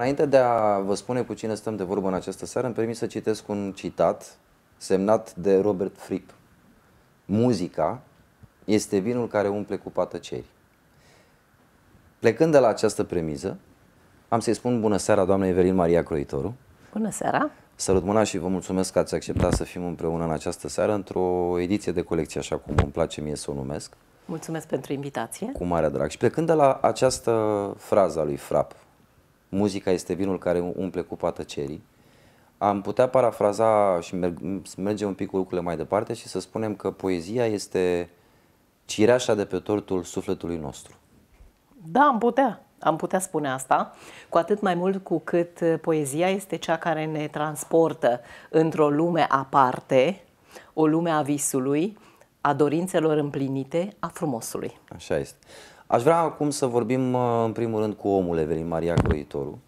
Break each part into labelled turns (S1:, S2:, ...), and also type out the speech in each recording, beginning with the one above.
S1: Înainte de a vă spune cu cine stăm de vorbă în această seară, îmi permit să citesc un citat semnat de Robert Fripp. Muzica este vinul care umple cu ceri”. Plecând de la această premiză, am să-i spun bună seara doamnei Evelin Maria Croitoru. Bună seara! Sărut mâna și vă mulțumesc că ați acceptat să fim împreună în această seară într-o ediție de colecție, așa cum îmi place mie să o numesc.
S2: Mulțumesc pentru invitație.
S1: Cu mare drag. Și plecând de la această frază a lui Frapp, muzica este vinul care umple cupa tăcerii, am putea parafraza și merge un pic cu lucrurile mai departe și să spunem că poezia este cireașa de pe tortul sufletului nostru.
S2: Da, am putea. Am putea spune asta, cu atât mai mult cu cât uh, poezia este cea care ne transportă într-o lume aparte, o lume a visului, a dorințelor împlinite, a frumosului.
S1: Așa este. Aș vrea acum să vorbim în primul rând cu omul Evelin Maria Croitoru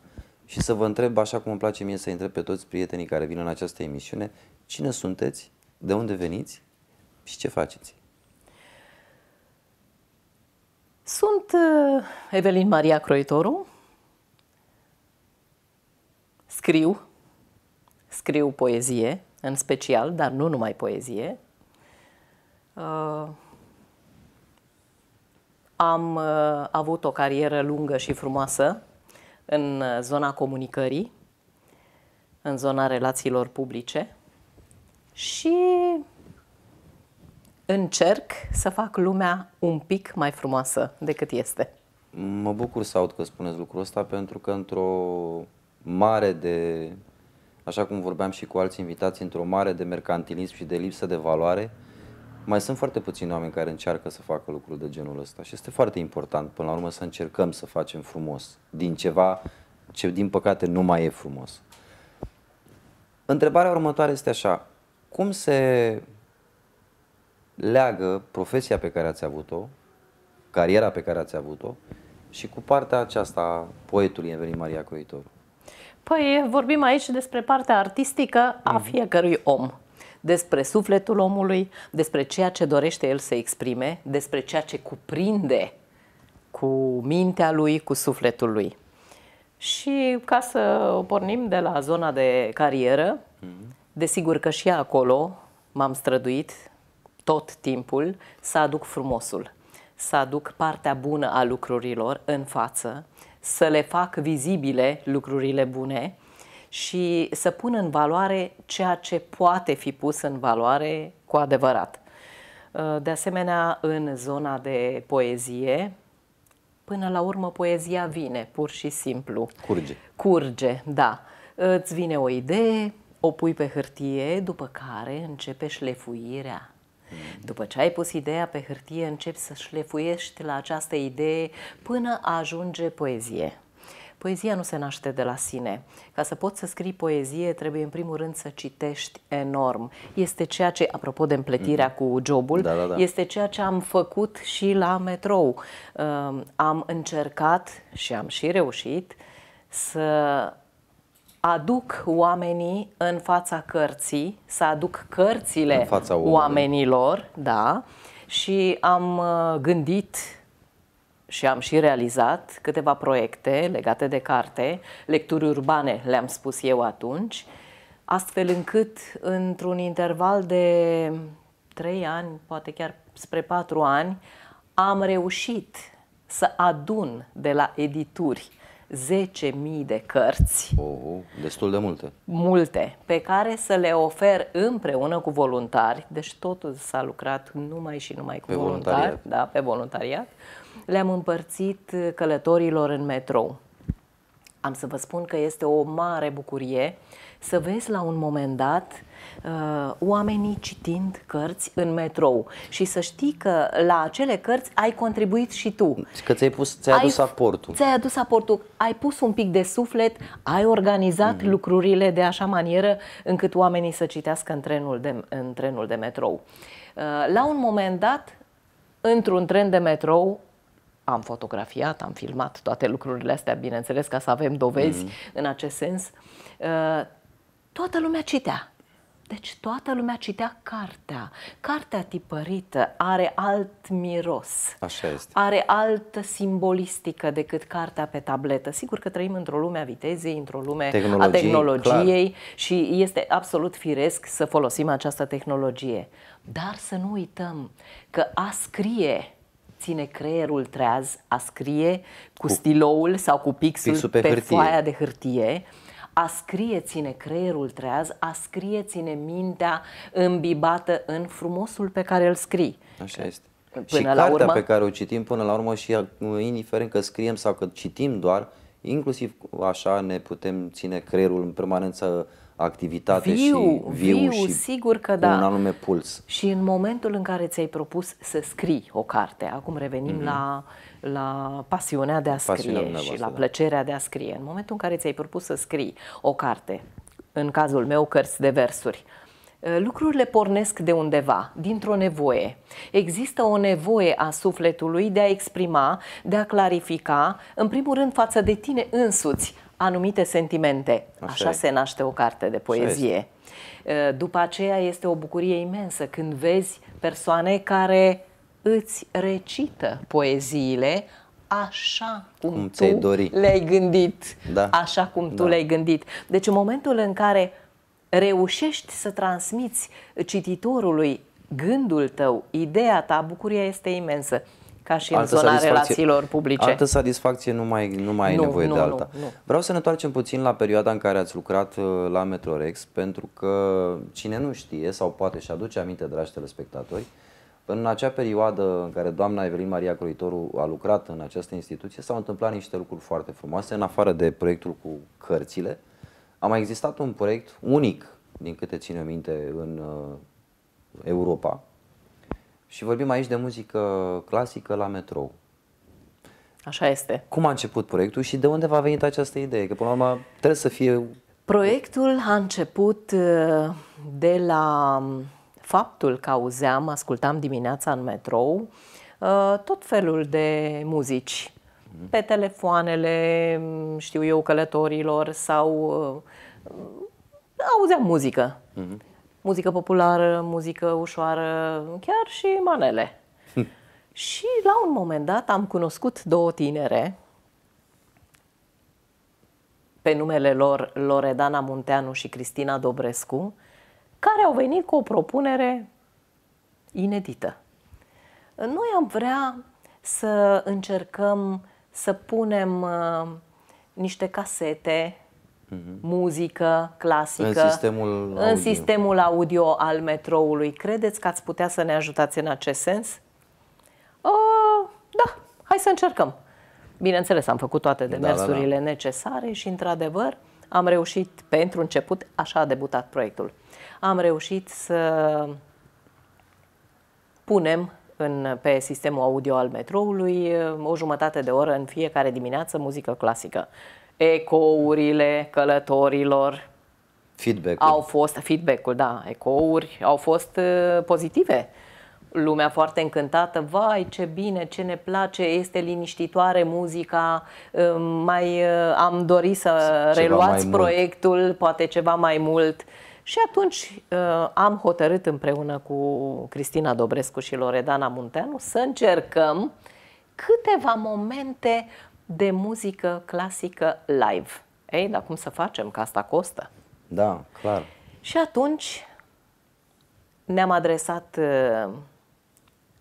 S1: și să vă întreb, așa cum îmi place mie să întreb pe toți prietenii care vin în această emisiune, cine sunteți, de unde veniți și ce faceți?
S2: Sunt uh, Evelin Maria Croitoru, scriu, scriu poezie în special, dar nu numai poezie. Uh am uh, avut o carieră lungă și frumoasă în uh, zona comunicării, în zona relațiilor publice și încerc să fac lumea un pic mai frumoasă decât este.
S1: Mă bucur să aud că spuneți lucrul ăsta pentru că într-o mare de, așa cum vorbeam și cu alți invitați, într-o mare de mercantilism și de lipsă de valoare, uh, mai sunt foarte puțini oameni care încearcă să facă lucruri de genul ăsta și este foarte important până la urmă să încercăm să facem frumos din ceva ce din păcate nu mai e frumos. Întrebarea următoare este așa, cum se leagă profesia pe care ați avut-o, cariera pe care ați avut-o și cu partea aceasta a poetului Evelin Maria Croitoru?
S2: Păi vorbim aici despre partea artistică a mhm. fiecărui om despre sufletul omului, despre ceea ce dorește el să exprime, despre ceea ce cuprinde cu mintea lui, cu sufletul lui. Și ca să pornim de la zona de carieră, mhm. desigur că și acolo m-am străduit tot timpul să aduc frumosul, să aduc partea bună a lucrurilor în față, să le fac vizibile lucrurile bune și să pună în valoare ceea ce poate fi pus în valoare cu adevărat. Uh, de asemenea, în zona de poezie, până la urmă poezia vine, pur și simplu. Curge. Curge, da. Îți vine o idee, o pui pe hârtie, după care începe șlefuirea. Mm. După ce ai pus ideea pe hârtie, începi să șlefuiești la această idee până ajunge poezie. Poezia nu se naște de la sine. Ca să poți să scrii poezie, trebuie în primul rând să citești enorm. Este ceea ce, apropo de împletirea mm-hmm. cu jobul, da, da, da. este ceea ce am făcut și la metrou. Uh, am încercat și am și reușit să aduc oamenii în fața cărții, să aduc cărțile în fața oamenilor, da, și am uh, gândit și am și realizat câteva proiecte legate de carte, lecturi urbane le-am spus eu atunci, astfel încât într-un interval de 3 ani, poate chiar spre 4 ani, am reușit să adun de la edituri 10.000 de cărți. Oh, oh,
S1: destul de multe.
S2: Multe, pe care să le ofer împreună cu voluntari, deci totul s-a lucrat numai și numai cu pe voluntari, voluntariat. Da, pe voluntariat le-am împărțit uh, călătorilor în metrou. Am să vă spun că este o mare bucurie să vezi la un moment dat uh, oamenii citind cărți în metrou și să știi că la acele cărți ai contribuit și tu. Deci
S1: că ți-ai, pus, ți-ai adus ai, aportul. Ți-ai
S2: adus aportul, ai pus un pic de suflet, ai organizat mm-hmm. lucrurile de așa manieră încât oamenii să citească în trenul de, în trenul de metrou. Uh, la un moment dat, într-un tren de metrou, am fotografiat, am filmat toate lucrurile astea, bineînțeles, ca să avem dovezi mm. în acest sens, uh, toată lumea citea. Deci toată lumea citea cartea. Cartea tipărită are alt miros. Așa este. Are altă simbolistică decât cartea pe tabletă. Sigur că trăim într-o lume a vitezei, într-o lume a tehnologiei clar. și este absolut firesc să folosim această tehnologie. Dar să nu uităm că a scrie ține creierul treaz a scrie cu, cu stiloul sau cu pixul, pe, pe foaia de hârtie. A scrie ține creierul treaz, a scrie ține mintea îmbibată în frumosul pe care îl scrii. Așa este. Până și la cartea urmă, pe
S1: care o citim până la urmă și indiferent că scriem sau că citim doar, inclusiv așa ne putem ține creierul în permanență activitate viu, și viu, viu și
S2: sigur că da. un anume puls. Și în momentul în care ți-ai propus să scrii o carte, acum revenim mm-hmm. la, la pasiunea de a scrie pasiunea și la da. plăcerea de a scrie, în momentul în care ți-ai propus să scrii o carte, în cazul meu cărți de versuri, eh, lucrurile pornesc de undeva, dintr-o nevoie. Există o nevoie a sufletului de a exprima, de a clarifica, în primul rând față de tine însuți, anumite sentimente. Așa, Așa se naște o carte de poezie. Uh, după aceea este o bucurie imensă când vezi persoane care îți recită poeziile așa cum, cum tu dori. le-ai gândit. Da. Așa cum da. tu le-ai gândit. Deci în momentul în care reușești să transmiți cititorului gândul tău, ideea ta, bucuria este imensă ca și altă în zona relațiilor publice. Altă
S1: satisfacție nu mai, nu mai nu, ai nevoie nu, de alta. Nu, nu. Vreau să ne întoarcem puțin la perioada în care ați lucrat uh, la Metrorex, pentru că cine nu știe sau poate și aduce aminte, dragi telespectatori, în acea perioadă în care doamna Evelin Maria Croitoru a lucrat în această instituție, s-au întâmplat niște lucruri foarte frumoase, în afară de proiectul cu cărțile. A mai existat un proiect unic, din câte ține minte, în uh, Europa, și vorbim aici de muzică clasică la metrou. Așa este. Cum a început proiectul și de unde va venit această idee? Că până la urmă trebuie să fie...
S2: Proiectul a început uh, de la um, faptul că auzeam, ascultam dimineața în metrou, uh, tot felul de muzici mhm. pe telefoanele, mm, știu eu, călătorilor sau uh, auzeam muzică. Mm-hmm muzică populară, muzică ușoară, chiar și manele. Hm. Și la un moment dat am cunoscut două tinere pe numele lor Loredana Munteanu și Cristina Dobrescu, care au venit cu o propunere inedită. Noi am vrea să încercăm să punem uh, niște casete uh-huh. muzică clasică în sistemul, în audio. sistemul audio al metroului. Credeți că ați putea să ne ajutați în acest sens? Uh, da, hai să încercăm. Bineînțeles, am făcut toate demersurile da, da, da. necesare și, într-adevăr, am reușit, pentru început, așa a debutat proiectul, am reușit să punem în, pe sistemul audio al metroului eh, o jumătate de oră în fiecare dimineață muzică clasică ecourile călătorilor
S1: feedback au
S2: fost, feedback-ul, da, ecouri au fost uh, pozitive. Lumea foarte încântată, vai ce bine, ce ne place, este liniștitoare muzica, um, mai uh, am dorit să ceva reluați proiectul, mult. poate ceva mai mult. Și atunci uh, am hotărât împreună cu Cristina Dobrescu și Loredana Munteanu să încercăm câteva momente de muzică clasică live. Ei, dar cum să facem? Că asta costă.
S1: Da, clar.
S2: Și atunci ne-am adresat uh,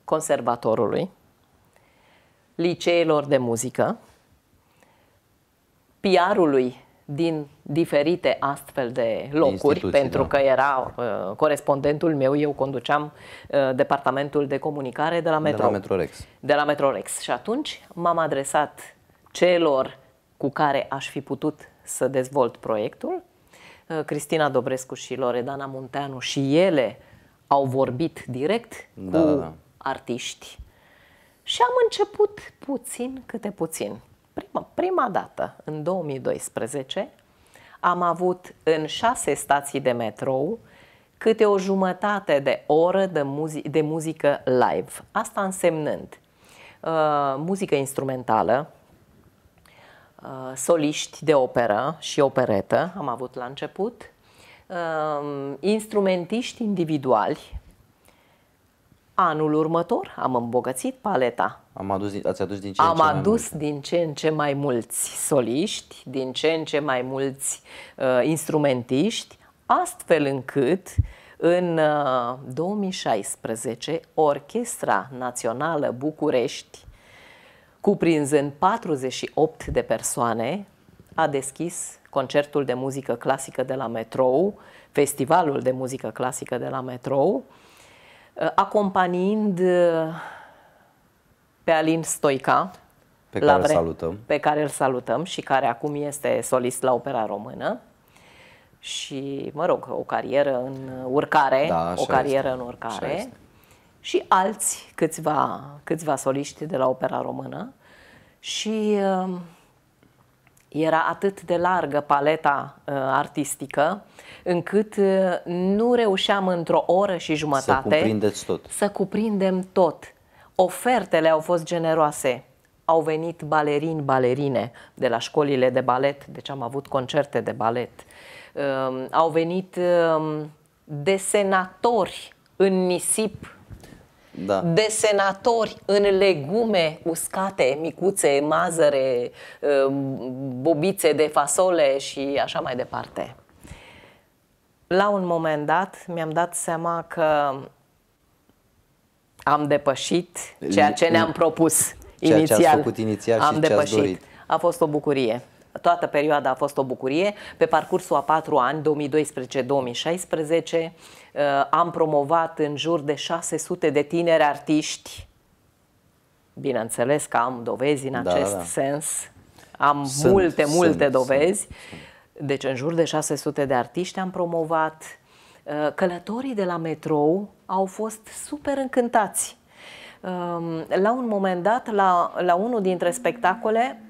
S2: conservatorului, liceelor de muzică, PR-ului din diferite astfel de locuri, pentru da. că era uh, corespondentul meu, eu conduceam uh, departamentul de comunicare de la Metro. De la Metrorex. De la Metrorex. Și atunci m-am adresat celor cu care aș fi putut să dezvolt proiectul. Uh, Cristina Dobrescu și Loredana Munteanu și ele au vorbit direct da, cu da, da. artiști. Și am început puțin câte puțin. Prima, prima dată, în 2012, am avut în șase stații de metrou câte o jumătate de oră de, muzi- de muzică live. Asta însemnând uh, muzică instrumentală, Uh, soliști de operă și operetă, am avut la început, um, instrumentiști individuali. Anul următor am îmbogățit paleta.
S1: Am adus, ați adus din
S2: ce am în ce adus mai din ce în ce mai mulți soliști, din ce în ce mai mulți uh, instrumentiști, astfel încât în 2016 uh, Orchestra Națională București cuprinzând 48 de persoane, a deschis concertul de muzică clasică de la metrou, festivalul de muzică clasică de la metrou, eh, acompaniind eh, pe Alin Stoica, pe care, la vre- salutăm. pe care îl salutăm și care acum este solist la Opera Română și, mă rog, o carieră în urcare, da, o carieră este. în urcare. Așa este și alți câțiva, câțiva soliști de la opera română și um, era atât de largă paleta uh, artistică încât uh, nu reușeam într-o oră și jumătate să cuprindeți tot. Să cuprindem tot. Ofertele au fost generoase. Au venit balerini, balerine de la școlile de balet, deci am avut concerte de balet. Um, au venit um, desenatori în nisip da. de senatori în legume uscate, micuțe, mazăre, um, bobițe de fasole și așa mai departe. La un moment dat mi-am dat seama că am depășit ceea ce ne-am propus ceea inițial. Ce ați făcut inițial am și depășit. Ce ați dorit. A fost o bucurie. Toată perioada a fost o bucurie. Pe parcursul a patru ani, 2012-2016, am promovat în jur de 600 de tineri artiști. Bineînțeles că am dovezi în da, acest da, da. sens. Am sunt, multe, sunt, multe sunt, dovezi. Sunt, sunt. Deci în jur de 600 de artiști am promovat. Uh, călătorii de la metrou au fost super încântați. Um, la un moment dat, la, la unul dintre spectacole,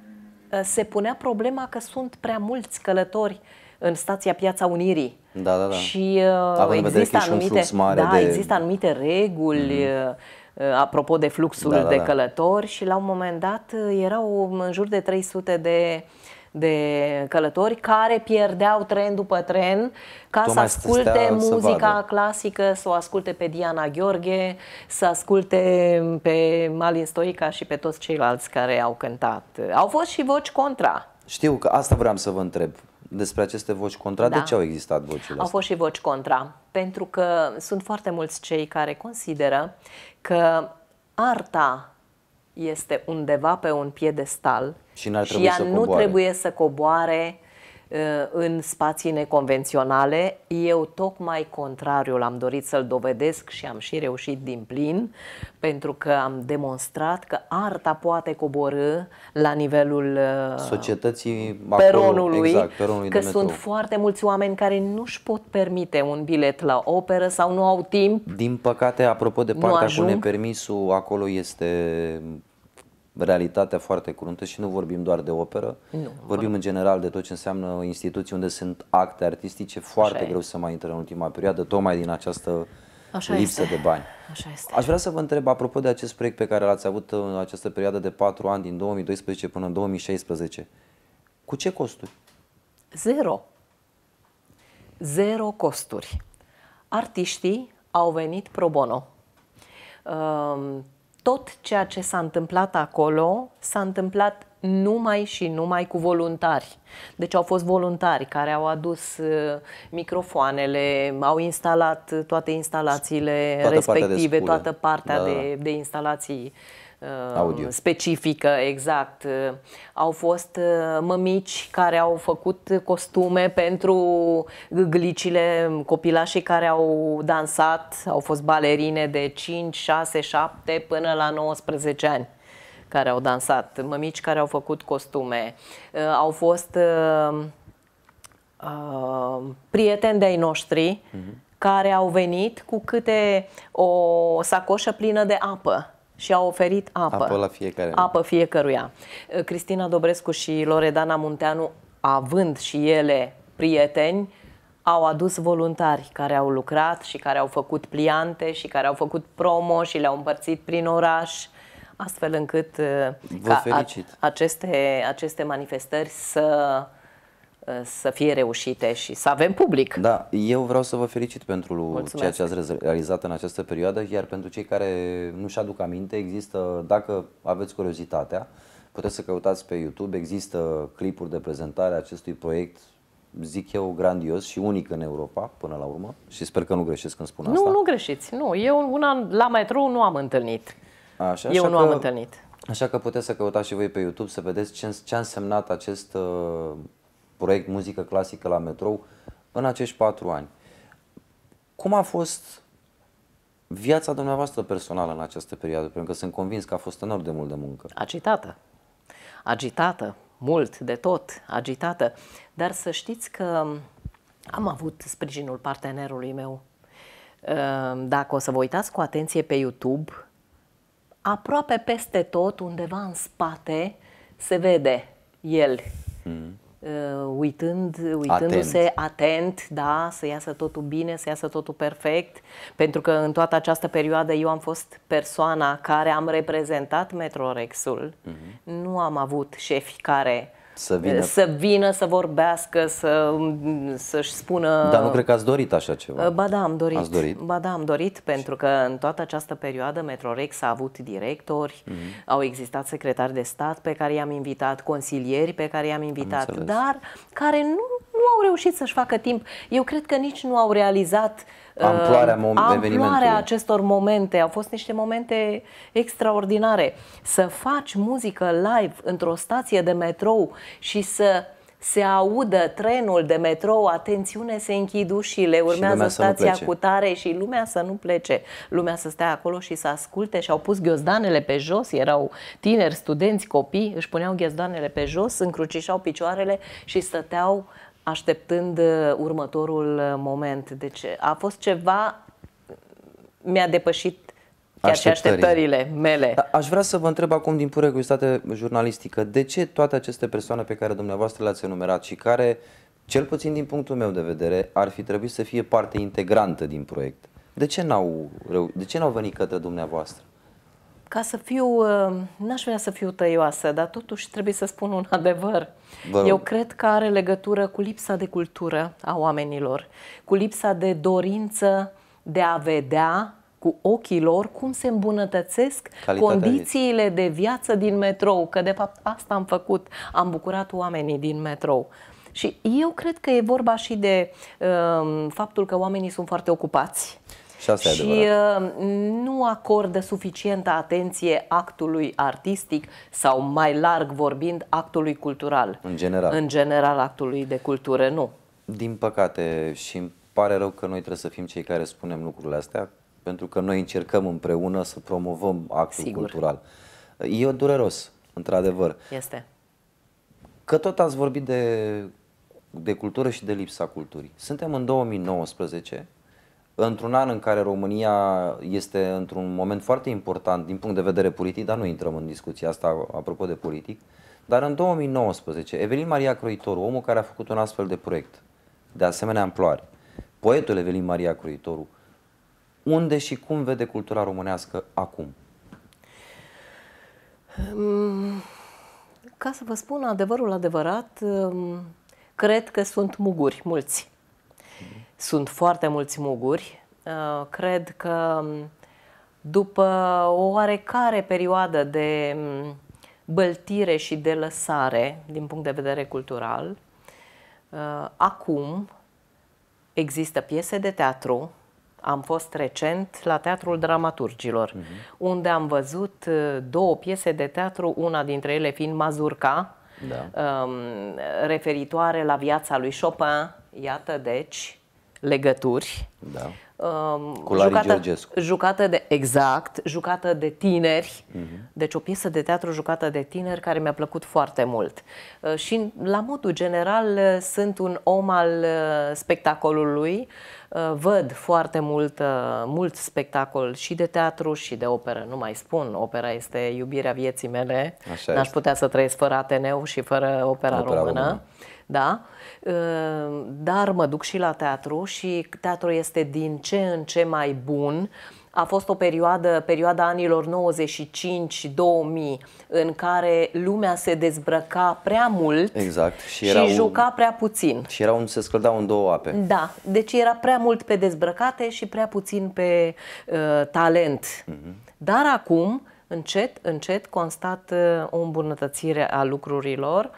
S2: Eh, se punea problema că sunt prea mulți călători în stația Piața Unirii.
S1: Da, da, da. Și uh, există, anumite, mare da, de... există
S2: anumite reguli mm-hmm. uh, apropo de fluxul da, da, de da. călători și la un moment dat erau în jur de 300 de uh, de călători care pierdeau tren după tren ca Tocmai să asculte să muzica să clasică, să o asculte pe Diana Gheorghe, să asculte pe Malin Stoica și pe toți ceilalți care au cântat. Au fost și voci contra.
S1: Știu că asta vreau să vă întreb despre aceste voci contra. Da. De ce au existat vocile astea? Au fost
S2: și voci contra, pentru că sunt foarte mulți cei care consideră că arta este undeva pe un piedestal și, n-ar și ea să nu coboare. trebuie să coboare uh, în spații neconvenționale. Eu tocmai contrariul am dorit să-l dovedesc și am și reușit din plin, pentru că am demonstrat că arta poate coborâ la nivelul uh,
S1: societății peronului, acolo, exact, peronului că sunt
S2: foarte mulți oameni care nu își pot permite un bilet la operă sau nu au timp.
S1: Din păcate, apropo de partea cu nepermisul, acolo este realitatea foarte curuntă și nu vorbim doar de operă, nu, vorbim în general de tot ce înseamnă instituții unde sunt acte artistice foarte Așa greu e. să mai intre în ultima perioadă, tocmai din această Așa lipsă este. de bani. Așa este. Aș vrea să vă întreb, apropo de acest proiect pe care l-ați avut în această perioadă de 4 ani, din 2012 până în 2016, cu ce costuri?
S2: Zero. Zero costuri. Artiștii au venit pro bono. Ehm, tot ceea ce s-a întâmplat acolo s-a întâmplat numai și numai cu voluntari. Deci au fost voluntari care au adus uh, microfoanele, au instalat toate instalațiile toată respective, partea toată partea da. da de, da. de instalații uh, Uh, Audio. specifică, exact. Uh, au fost uh, mămici care au făcut costume pentru glicile copilașii care au dansat, au fost balerine de 5, 6, 7 până la 19 ani care au dansat, mămici care au făcut costume, au fost uh, prieteni de-ai noștri mm -hmm. care au venit cu câte o sacoșă plină de apă și a oferit apă. Apă la
S1: fiecare. Apă
S2: fiecăruia. Cristina Dobrescu și Loredana Munteanu, având și ele prieteni, au adus voluntari care au lucrat și care au făcut pliante și care au făcut promo și le-au împărțit prin oraș, astfel încât ca aceste, aceste manifestări să Eh, să fie reușite și să avem public. Da,
S1: eu vreau să vă felicit pentru Mulțumesc. ceea ce ați realizat în această perioadă, iar pentru cei care nu-și aduc aminte, există, dacă aveți curiozitatea, puteți să căutați pe YouTube, există clipuri de prezentare a acestui proiect zic eu, grandios și unic în Europa, până la urmă, și sper că nu greșesc când spun nu, asta.
S2: Nu, nu greșiți, nu. Eu una la metrou nu am întâlnit.
S1: Așa, eu așa nu că, am întâlnit. Așa că puteți să căutați și voi pe YouTube să vedeți ce, ce a însemnat acest uh, proiect muzică clasică la metrou în acești patru ani. Cum a fost viața dumneavoastră personală în această perioadă? Pentru că sunt convins că a fost enorm de mult de muncă. Agitată.
S2: Agitată. Mult de tot. Agitată. Dar să știți că am avut sprijinul partenerului meu. Ehm, dacă o să vă uitați cu atenție pe YouTube, aproape peste tot, undeva în spate, se vede el. Hmm. Uh, uitând, uitându-se atent. atent, da, să iasă totul bine, să iasă totul perfect, pentru că în toată această perioadă eu am fost persoana care am reprezentat Metrorexul. Uh-huh. Nu am avut șefi care
S1: să vină, să,
S2: vină, să vorbească, să, să-și spună... Dar nu cred că ați dorit așa ceva. Ba da, am dorit. Ați dorit? Ba da, am dorit, pentru că în toată această perioadă Metrorex a avut directori, mm-hmm. au existat secretari de stat pe care i-am invitat, consilieri pe care i-am invitat, dar care nu nu au reușit să-și facă timp. Eu cred că nici nu au realizat uh, amploarea, mom- amploarea acestor momente. Au fost niște momente extraordinare. Să faci muzică live într-o stație de metrou și să se audă trenul de metrou, atențiune, se închid ușile, urmează și stația cu tare și lumea să nu plece. Lumea să stea acolo și să asculte și au pus ghiozdanele pe jos, erau tineri, studenți, copii, își puneau ghiozdanele pe jos, încrucișau picioarele și stăteau uh, așteptând uh, următorul uh, moment. Deci uh, a fost ceva, mi-a depășit chiar așteptările. și așteptările mele.
S1: Da, aș vrea să vă întreb acum din pură curiozitate jurnalistică, de ce toate aceste persoane pe care dumneavoastră le-ați enumerat și care, cel puțin din punctul meu de vedere, ar fi trebuit să fie parte integrantă din proiect, de ce n-au, de ce n-au venit către dumneavoastră?
S2: ca să fiu, uh, n-aș vrea să fiu tăioasă, dar totuși trebuie să spun un adevăr. Da. Eu cred că are legătură cu lipsa de cultură a oamenilor, cu lipsa de dorință de a vedea cu ochii lor cum se îmbunătățesc Calitatea condițiile aici. de viață din metrou, că de fapt asta am făcut, am bucurat oamenii din metrou. Și eu cred că e vorba și de um, faptul că oamenii sunt foarte ocupați.
S1: Și, asta și e
S2: uh, nu acordă suficientă atenție actului artistic sau mai larg vorbind actului cultural.
S1: În general. În
S2: general actului de cultură, nu.
S1: Din păcate și îmi pare rău că noi trebuie să fim cei care spunem lucrurile astea, pentru că noi încercăm împreună să promovăm actul Sigur. cultural. E dureros, într-adevăr. Este. Că tot ați vorbit de, de cultură și de lipsa culturii. Suntem în 2019, într-un an în care România este într-un moment foarte important din punct de vedere politic, dar nu intrăm în discuția asta apropo de politic, dar în 2019, Evelin Maria Croitoru, omul care a făcut un astfel de proiect, de asemenea amploare, poetul Evelin Maria Croitoru, unde și cum vede cultura românească acum?
S2: Ca să vă spun adevărul adevărat, cred că sunt muguri mulți sunt foarte mulți muguri. Uh, cred că um, după o oarecare perioadă de um, băltire și de lăsare din punct de vedere cultural, uh, acum există piese de teatru. Am fost recent la Teatrul Dramaturgilor, uh-huh. unde am văzut uh, două piese de teatru, una dintre ele fiind Mazurca, da. Um, referitoare la viața lui Chopin, iată deci, legături. Da. Um, Cu Larry jucată, Georgescu. Jucată de, exact, jucată de tineri. Uh-huh. Deci o piesă de teatru jucată de tineri care mi-a plăcut foarte mult. Uh, și la modul general uh, sunt un om al uh, spectacolului. văd foarte mult, mult spectacol și de teatru și de operă. Nu mai spun, opera este iubirea vieții mele. Așa N-aș este. putea să trăiesc fără Ateneu și fără opera, opera română. română da? Ă, dar mă duc și la teatru și teatru este din ce în ce mai bun. A fost o perioadă, perioada anilor 95-2000, în care lumea se dezbrăca prea mult exact. și, era și juca un... prea puțin. Și era un, se scăldau în două ape. Da, deci era prea mult pe dezbrăcate și prea puțin pe uh, talent. Mm-hmm. Dar acum, încet, încet, constat uh, o îmbunătățire a lucrurilor. Uh,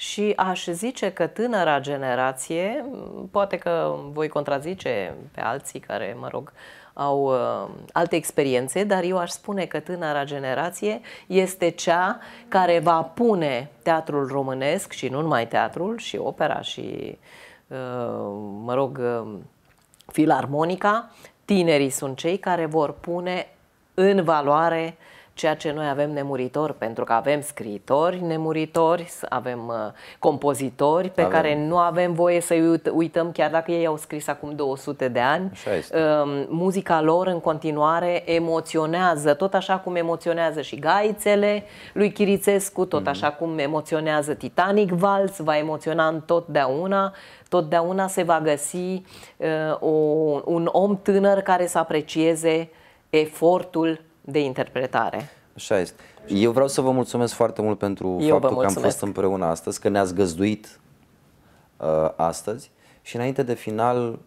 S2: și aș zice că tânăra generație, poate că voi contrazice pe alții care, mă rog, au uh, alte experiențe, dar eu aș spune că tânăra generație este cea care va pune teatrul românesc și nu numai teatrul, și opera și, uh, mă rog, uh, filarmonica. Tinerii sunt cei care vor pune în valoare uh, ceea ce noi avem nemuritor, pentru că avem scriitori nemuritori, avem uh, compozitori pe avem. care nu avem voie să-i uităm, chiar dacă ei au scris acum 200 de ani. Um, muzica lor în continuare emoționează, tot așa cum emoționează și gaițele lui Chirițescu, tot mm-hmm. așa cum emoționează Titanic Vals, va emoționa întotdeauna totdeauna se va găsi uh, o, un om tânăr care să aprecieze efortul de interpretare.
S1: Așa este. Eu vreau să vă mulțumesc foarte mult pentru Eu faptul că am fost împreună astăzi, că ne-ați găzduit uh, astăzi și înainte de final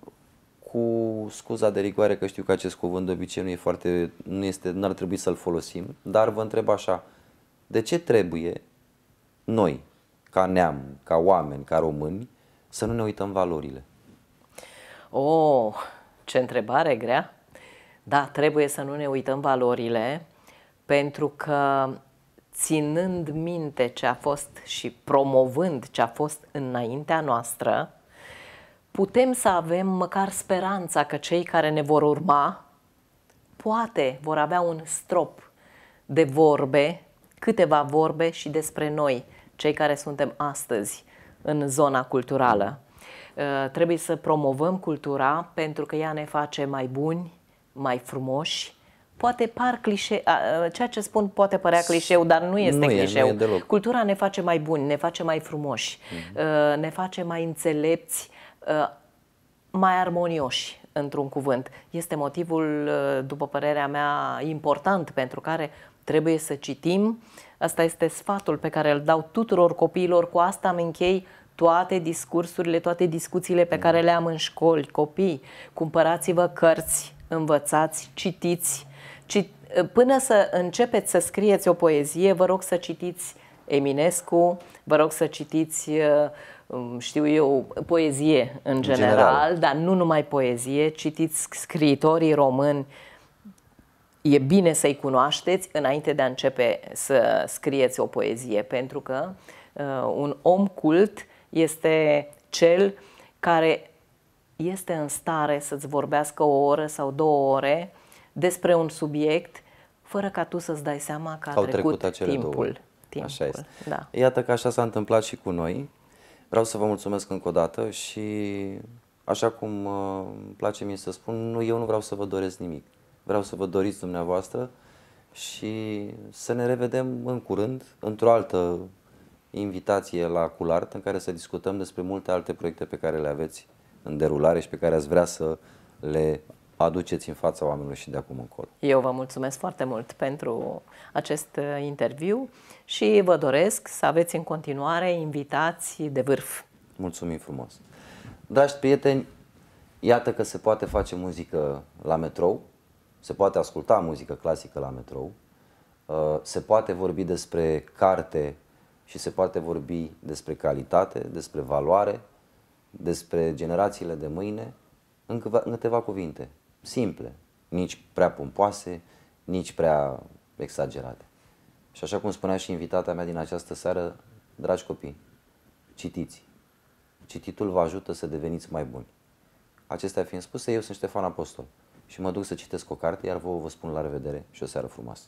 S1: cu scuza de rigoare că știu că acest cuvânt de obicei nu e foarte nu este nu ar trebui să-l folosim, dar vă întreb așa, de ce trebuie noi ca neam, ca oameni, ca români să nu ne uităm valorile?
S2: Oh, ce întrebare grea. Da, trebuie să nu ne uităm valorile, pentru că ținând minte ce a fost și promovând ce a fost înaintea noastră, putem să avem măcar speranța că cei care ne vor urma poate vor avea un strop de vorbe, câteva vorbe și despre noi, cei care suntem astăzi în zona culturală. Uh, trebuie să promovăm cultura pentru că ea ne face mai buni, mai frumoși, poate par clișe, ceea ce spun poate părea clișeu, dar nu este nu clișeu. E, nu e deloc. Cultura ne face mai buni, ne face mai frumoși, mm-hmm. ne face mai înțelepți, uh, mai armonioși într-un cuvânt. Este motivul, uh, după părerea mea, important pentru care trebuie să citim. Asta este sfatul pe care îl dau tuturor copiilor. Cu asta am închei toate discursurile, toate discuțiile pe mhm. care le am în școli. Copii, cumpărați-vă cărți, învățați, citiți. Cit, până să începeți să scrieți o poezie, vă rog să citiți Eminescu, vă rog să citiți, uh, um, știu eu, poezie în general, general. dar nu numai poezie, citiți scriitorii români. E bine să-i cunoașteți înainte de a începe să scrieți o poezie, pentru că uh, un om cult este cel care este în stare să-ți vorbească o oră sau două ore despre un subiect fără ca tu să-ți dai seama că a Au trecut, trecut acele timpul. Două. timpul. Așa este. Da.
S1: Iată că așa s-a întâmplat și cu noi. Vreau să vă mulțumesc încă o dată și așa cum uh, îmi place mie să spun, nu, eu nu vreau să vă doresc nimic. Vreau să vă doriți dumneavoastră și să ne revedem în curând într-o altă invitație la Culart în care să discutăm despre multe alte proiecte pe care le aveți în derulare și pe care ați vrea să le aduceți în fața oamenilor și de acum încolo.
S2: Eu vă mulțumesc foarte mult pentru acest uh, interviu și vă doresc să aveți în continuare invitații de vârf.
S1: Mulțumim frumos! Dragi prieteni, iată că se poate face muzică la metrou, se poate asculta muzică clasică la metrou, uh, se poate vorbi despre carte și se poate vorbi despre calitate, despre valoare, despre generațiile de mâine în câteva, în câteva cuvinte, simple, nici prea pompoase, nici prea exagerate. Și așa cum spunea și invitata mea din această seară, dragi copii, citiți. Cititul vă ajută să deveniți mai buni. Acestea fiind spuse, eu sunt Ștefan Apostol și mă duc să citesc o carte, iar vouă vă spun la revedere și o seară frumoasă.